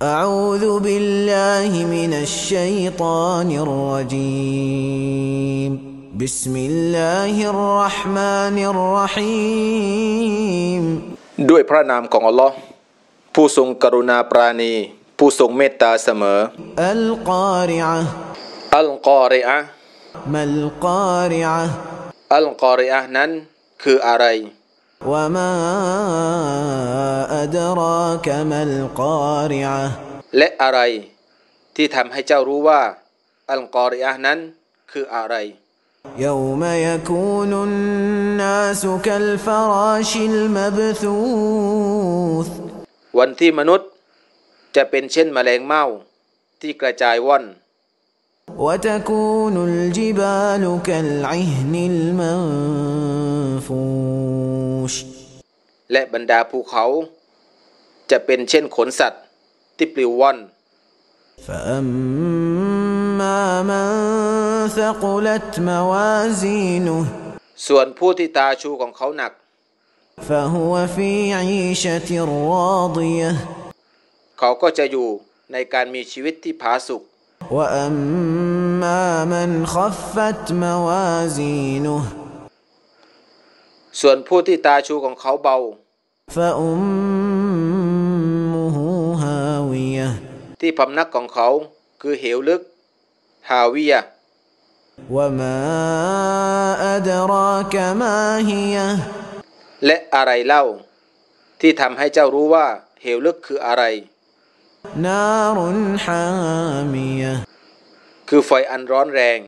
أعوذ بالله من الشيطان الرجيم بسم الله الرحمن الرحيم ด้วยพระนามของอัลลอฮ์ผู้ทรงกรุณาปราณี ผู้ทรงเมตตาเสมอ อัลกอริอะอัลกอริอะมัลกอริอะอัลกอริอะนั้นคืออะไร وما أدراك ما القارعة และอะไรที่ทำให้เจ้ารู้ว่าอัลกอริอะนั้นคืออะไร يوم يكون الناس كالفراش المبثوث วันที่มนุษย์ จะเป็นเช่นแมลงเม่าที่กระจายว่อน وتكون الجبال كالعهن المنفوش และบรรดาภูเขา จะเป็นเช่นขนสัตว์ ที่ปลิวว่อน ส่วนผู้ที่ตาชูของเขาหนัก เขาก็จะอยู่ในการมีชีวิตที่ผาสุก و ส่วนผู้ที่ตาชูของเขาเบา ที่พำนักของเขาคือเหวลึกฮาวียะและอะไรเล่า ที่ทำให้เจ้ารู้ว่าเหวลึกคืออะไรนารุนฮามียคือไฟอันร้อนแรง